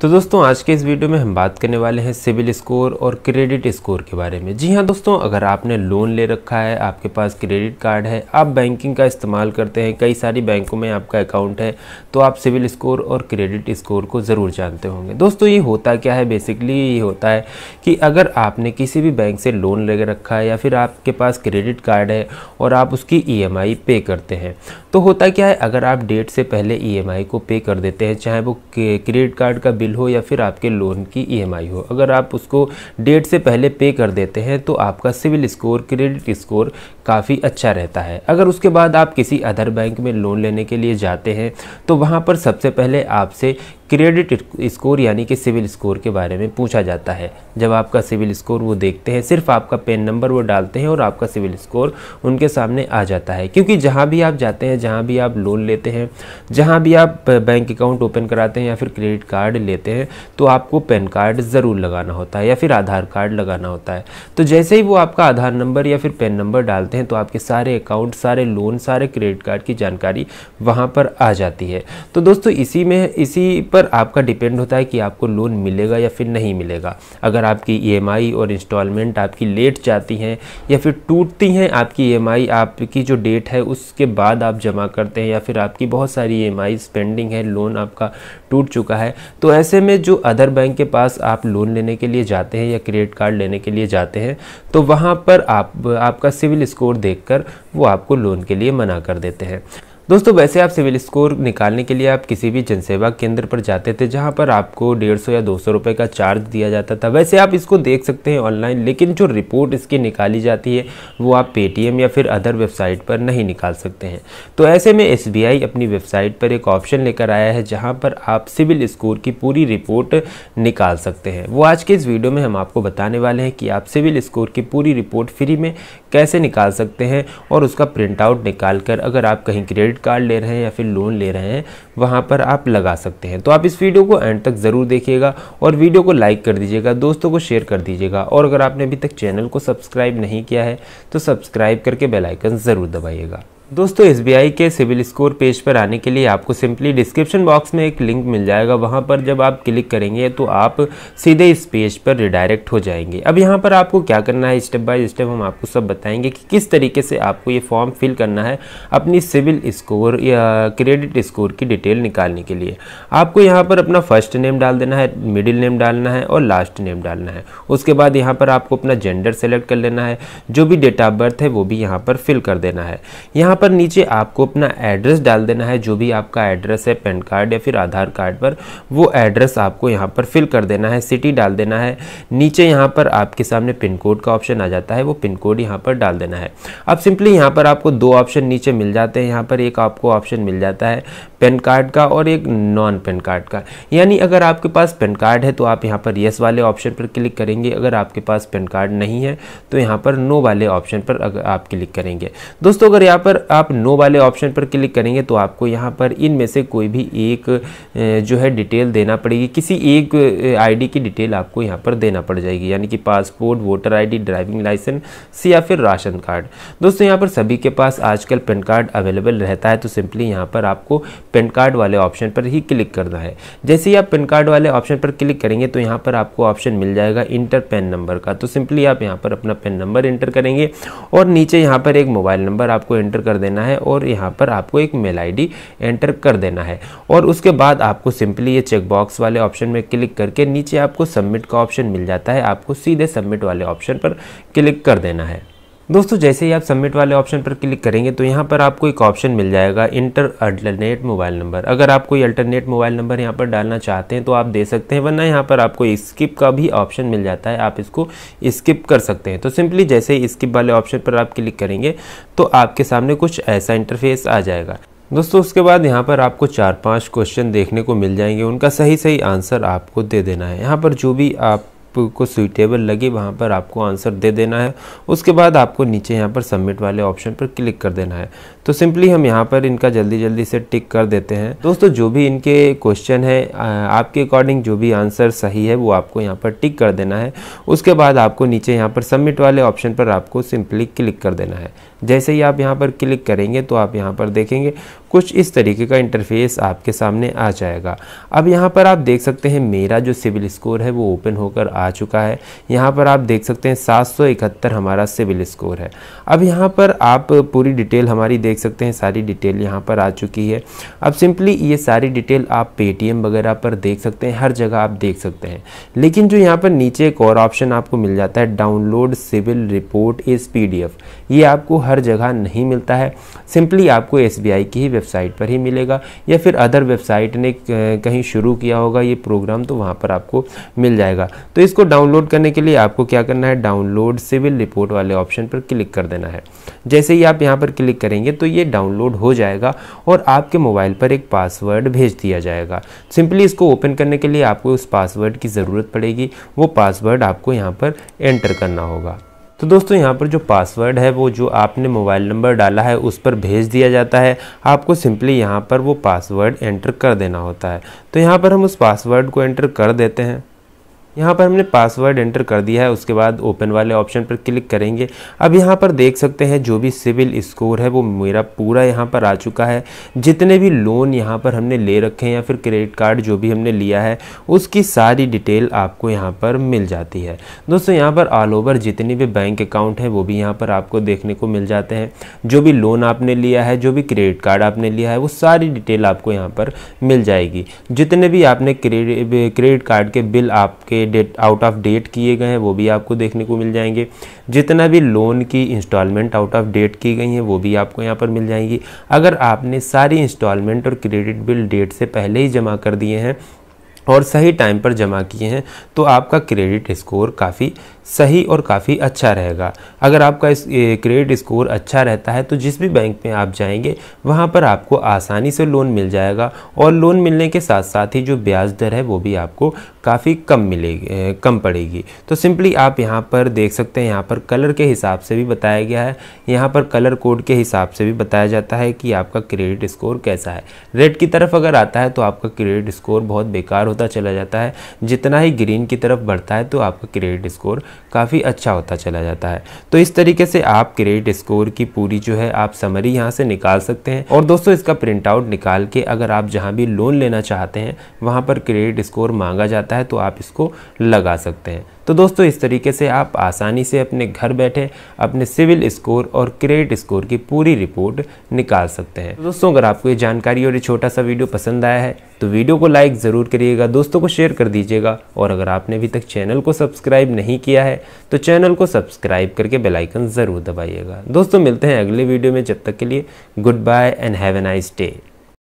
तो दोस्तों आज के इस वीडियो में हम बात करने वाले हैं सिविल स्कोर और क्रेडिट स्कोर के बारे में जी हाँ दोस्तों अगर आपने लोन ले रखा है आपके पास क्रेडिट कार्ड है आप बैंकिंग का इस्तेमाल करते हैं कई सारी बैंकों में आपका अकाउंट है तो आप सिविल स्कोर और क्रेडिट स्कोर को ज़रूर जानते होंगे दोस्तों ये होता क्या है बेसिकली ये होता है कि अगर आपने किसी भी बैंक से लोन ले रखा है या फिर आपके पास क्रेडिट कार्ड है और आप उसकी ई पे करते हैं तो होता क्या है अगर आप डेट से पहले ई को पे कर देते हैं चाहे वो क्रेडिट कार्ड का बिल हो या फिर आपके लोन की ईएमआई e हो अगर आप उसको डेट से पहले पे कर देते हैं तो आपका सिविल स्कोर क्रेडिट स्कोर काफ़ी अच्छा रहता है अगर उसके बाद आप किसी अदर बैंक में लोन लेने के लिए जाते हैं तो वहाँ पर सबसे पहले आपसे क्रेडिट स्कोर यानी कि सिविल स्कोर के बारे में पूछा जाता है जब आपका सिविल स्कोर वो देखते हैं सिर्फ आपका पेन नंबर वो डालते हैं और आपका सिविल स्कोर उनके सामने आ जाता है क्योंकि जहाँ भी आप जाते हैं जहाँ भी आप लोन लेते हैं जहाँ भी आप बैंक अकाउंट ओपन कराते हैं या फिर क्रेडिट कार्ड लेते हैं तो आपको पेन कार्ड ज़रूर लगाना होता है या फिर आधार कार्ड लगाना होता है तो जैसे ही वो आपका आधार नंबर या फिर पेन नंबर डालते हैं तो आपके सारे अकाउंट सारे लोन सारे क्रेडिट कार्ड की जानकारी वहाँ पर आ जाती है तो दोस्तों इसी में इसी पर पर आपका डिपेंड होता है कि आपको लोन मिलेगा या फिर नहीं मिलेगा अगर आपकी ई e और इंस्टॉलमेंट आपकी लेट जाती हैं या फिर टूटती हैं आपकी ई e आपकी जो डेट है उसके बाद आप जमा करते हैं या फिर आपकी बहुत सारी ई e पेंडिंग है लोन आपका टूट चुका है तो ऐसे में जो अदर बैंक के पास आप लोन लेने के लिए जाते हैं या क्रेडिट कार्ड लेने के लिए जाते हैं तो वहाँ पर आप आपका सिविल स्कोर देखकर वो आपको लोन के लिए मना कर देते हैं दोस्तों वैसे आप सिविल स्कोर निकालने के लिए आप किसी भी जनसेवा केंद्र पर जाते थे जहाँ पर आपको डेढ़ सौ या दो सौ रुपये का चार्ज दिया जाता था वैसे आप इसको देख सकते हैं ऑनलाइन लेकिन जो रिपोर्ट इसकी निकाली जाती है वो आप पेटीएम या फिर अदर वेबसाइट पर नहीं निकाल सकते हैं तो ऐसे में एस अपनी वेबसाइट पर एक ऑप्शन लेकर आया है जहाँ पर आप सिविल स्कोर की पूरी रिपोर्ट निकाल सकते हैं वो आज के इस वीडियो में हम आपको बताने वाले हैं कि आप सिविल स्कोर की पूरी रिपोर्ट फ्री में कैसे निकाल सकते हैं और उसका प्रिंट आउट निकाल कर अगर आप कहीं क्रेडिट क्रेडिट कार्ड ले रहे हैं या फिर लोन ले रहे हैं वहाँ पर आप लगा सकते हैं तो आप इस वीडियो को एंड तक ज़रूर देखिएगा और वीडियो को लाइक कर दीजिएगा दोस्तों को शेयर कर दीजिएगा और अगर आपने अभी तक चैनल को सब्सक्राइब नहीं किया है तो सब्सक्राइब करके बेलाइकन ज़रूर दबाइएगा दोस्तों एस के सिविल स्कोर पेज पर आने के लिए आपको सिंपली डिस्क्रिप्शन बॉक्स में एक लिंक मिल जाएगा वहाँ पर जब आप क्लिक करेंगे तो आप सीधे इस पेज पर रिडायरेक्ट हो जाएंगे अब यहाँ पर आपको क्या करना है स्टेप बाय स्टेप हम आपको सब बताएंगे कि किस तरीके से आपको ये फॉर्म फिल करना है अपनी सिविल स्कोर या क्रेडिट स्कोर की डिटेल निकालने के लिए आपको यहाँ पर अपना फर्स्ट नेम डाल देना है मिडिल नेम डालना है और लास्ट नेम डालना है उसके बाद यहाँ पर आपको अपना जेंडर सेलेक्ट कर लेना है जो भी डेट ऑफ बर्थ है वो भी यहाँ पर फिल कर देना है यहाँ पर नीचे आपको अपना एड्रेस डाल देना है जो भी आपका एड्रेस है पैन कार्ड या फिर आधार कार्ड पर वो एड्रेस आपको यहाँ पर फिल कर देना है सिटी डाल देना है नीचे यहाँ पर आपके सामने पिन कोड का ऑप्शन आ जाता है वो पिन कोड यहाँ पर डाल देना है अब सिंपली यहाँ पर आपको दो ऑप्शन नीचे मिल जाते हैं यहाँ पर एक आपको ऑप्शन मिल जाता है पेन कार्ड का और एक नॉन पेन कार्ड का यानी अगर आपके पास पेन कार्ड है तो आप यहाँ पर येस वाले ऑप्शन पर क्लिक करेंगे अगर आपके पास पेन कार्ड नहीं है तो यहाँ पर नो वाले ऑप्शन पर अगर आप क्लिक करेंगे दोस्तों अगर यहाँ पर आप नो वाले ऑप्शन पर क्लिक करेंगे तो आपको यहाँ पर इनमें से कोई भी एक जो है डिटेल देना पड़ेगी किसी एक आईडी की डिटेल आपको यहाँ पर देना पड़ जाएगी यानी कि passport voter ID driving licence या फिर राशन कार्ड दोस्तों यहाँ पर सभी के पास आजकल पेन कार्ड अवेलेबल रहता है तो सिंपली यहाँ पर आपको पेन कार्ड वाले ऑप्शन पर ही क्लिक करना है जैसे ही आप पेन कार्ड वाले ऑप्शन पर क्लिक करेंगे तो यहाँ पर आपको ऑप्शन मिल जाएगा इंटर पेन नंबर का तो सिंपली आप यहाँ पर अपना पेन नंबर इंटर करेंगे और नीचे यहाँ पर एक मोबाइल नंबर आपको इंटर कर कर देना है और यहाँ पर आपको एक मेल आई एंटर कर देना है और उसके बाद आपको सिंपली ये चेकबॉक्स वाले ऑप्शन में क्लिक करके नीचे आपको सबमिट का ऑप्शन मिल जाता है आपको सीधे सबमिट वाले ऑप्शन पर क्लिक कर देना है दोस्तों जैसे ही आप सबमिट वाले ऑप्शन पर क्लिक करेंगे तो यहाँ पर आपको एक ऑप्शन मिल जाएगा इंटर अल्टरनेट मोबाइल नंबर अगर आप कोई अल्टरनेट मोबाइल नंबर यहाँ पर डालना चाहते हैं तो आप दे सकते हैं वरना यहाँ पर आपको स्किप का भी ऑप्शन मिल जाता है आप इसको स्किप कर सकते हैं तो सिंपली जैसे ही स्किप वाले ऑप्शन पर आप क्लिक करेंगे तो आपके सामने कुछ ऐसा इंटरफेस आ जाएगा दोस्तों उसके बाद यहाँ पर आपको चार पांच क्वेश्चन देखने को मिल जाएंगे उनका सही सही आंसर आपको दे देना है यहाँ पर जो भी आप आपको सुइटेबल लगे वहाँ पर आपको आंसर दे देना है उसके बाद आपको नीचे यहाँ पर सबमिट वाले ऑप्शन पर क्लिक कर देना है तो सिंपली हम यहाँ पर इनका जल्दी जल्दी से टिक कर देते हैं दोस्तों जो भी इनके क्वेश्चन है आपके अकॉर्डिंग जो भी आंसर सही है वो आपको यहाँ पर टिक कर देना है उसके बाद आपको नीचे यहाँ पर सबमिट वाले ऑप्शन पर आपको सिंपली क्लिक कर देना है जैसे ही आप यहाँ पर क्लिक करेंगे तो आप यहाँ पर देखेंगे कुछ इस तरीके का इंटरफेस आपके सामने आ जाएगा अब यहाँ पर आप देख सकते हैं मेरा जो सिविल स्कोर है वो ओपन होकर आ आ चुका है यहाँ पर आप देख सकते हैं सात हमारा सिविल स्कोर है अब यहाँ पर आप पूरी डिटेल हमारी देख सकते हैं सारी डिटेल यहाँ पर आ चुकी है अब सिंपली ये सारी डिटेल आप पेटीएम वगैरह पर देख सकते हैं हर जगह आप देख सकते हैं लेकिन जो यहाँ पर नीचे एक और ऑप्शन आपको मिल जाता है डाउनलोड सिविल रिपोर्ट इस पी ये आपको हर जगह नहीं मिलता है सिंपली आपको एस की ही वेबसाइट पर ही मिलेगा या फिर अदर वेबसाइट ने कहीं शुरू किया होगा ये प्रोग्राम तो वहाँ पर आपको मिल जाएगा तो इस इसको डाउनलोड करने के लिए आपको क्या करना है डाउनलोड सिविल रिपोर्ट वाले ऑप्शन पर क्लिक कर देना है जैसे ही आप यहाँ पर क्लिक करेंगे तो ये डाउनलोड हो जाएगा और आपके मोबाइल पर एक पासवर्ड भेज दिया जाएगा सिंपली इसको ओपन करने के लिए आपको उस पासवर्ड की ज़रूरत पड़ेगी वो पासवर्ड आपको यहाँ पर एंटर करना होगा तो दोस्तों यहाँ पर जो पासवर्ड है वो जो आपने मोबाइल नंबर डाला है उस पर भेज दिया जाता है आपको सिंपली यहाँ पर वो पासवर्ड एंटर कर देना होता है तो यहाँ पर हम उस पासवर्ड को एंटर कर देते हैं यहाँ पर हमने पासवर्ड एंटर कर दिया है उसके बाद ओपन वाले ऑप्शन पर क्लिक करेंगे अब यहाँ पर देख सकते हैं जो भी सिविल स्कोर है वो मेरा पूरा यहाँ पर आ चुका है जितने भी लोन यहाँ पर हमने ले रखे हैं या फिर क्रेडिट कार्ड जो भी हमने लिया है उसकी सारी डिटेल आपको यहाँ पर मिल जाती है दोस्तों यहाँ पर ऑल ओवर जितने भी बैंक अकाउंट हैं वो भी यहाँ पर आपको देखने को मिल जाते हैं जो भी लोन आपने लिया है जो भी क्रेडिट कार्ड आपने लिया है वो सारी डिटेल आपको यहाँ पर मिल जाएगी जितने भी आपने क्रेडिट कार्ड के बिल आपके डेट आउट ऑफ डेट किए गए हैं वो भी आपको देखने को मिल जाएंगे जितना भी लोन की इंस्टॉलमेंट आउट ऑफ डेट की गई हैं वो भी आपको यहाँ पर मिल जाएंगी अगर आपने सारी इंस्टॉलमेंट और क्रेडिट बिल डेट से पहले ही जमा कर दिए हैं और सही टाइम पर जमा किए हैं तो आपका क्रेडिट स्कोर काफ़ी सही और काफ़ी अच्छा रहेगा अगर आपका इस क्रेडिट स्कोर अच्छा रहता है तो जिस भी बैंक में आप जाएंगे वहाँ पर आपको आसानी से लोन मिल जाएगा और लोन मिलने के साथ साथ ही जो ब्याज दर है वो भी आपको काफ़ी कम मिलेगी कम पड़ेगी तो सिंपली आप यहाँ पर देख सकते हैं यहाँ पर कलर के हिसाब से भी बताया गया है यहाँ पर कलर कोड के हिसाब से भी बताया जाता है कि आपका क्रेडिट स्कोर कैसा है रेड की तरफ अगर आता है तो आपका क्रेडिट स्कोर बहुत बेकार होता चला जाता है जितना ही ग्रीन की तरफ बढ़ता है तो आपका क्रेडिट स्कोर काफ़ी अच्छा होता चला जाता है तो इस तरीके से आप क्रेडिट स्कोर की पूरी जो है आप समरी यहाँ से निकाल सकते हैं और दोस्तों इसका प्रिंट आउट निकाल के अगर आप जहाँ भी लोन लेना चाहते हैं वहाँ पर क्रेडिट स्कोर मांगा जाता है तो आप इसको लगा सकते हैं तो दोस्तों इस तरीके से आप आसानी से अपने घर बैठे अपने सिविल स्कोर और क्रेडिट स्कोर की पूरी रिपोर्ट निकाल सकते हैं दोस्तों अगर आपको ये जानकारी और ये छोटा सा वीडियो पसंद आया है तो वीडियो को लाइक ज़रूर करिएगा दोस्तों को शेयर कर दीजिएगा और अगर आपने अभी तक चैनल को सब्सक्राइब नहीं किया है तो चैनल को सब्सक्राइब करके बेलाइकन ज़रूर दबाइएगा दोस्तों मिलते हैं अगले वीडियो में जब तक के लिए goodbye and have a nice day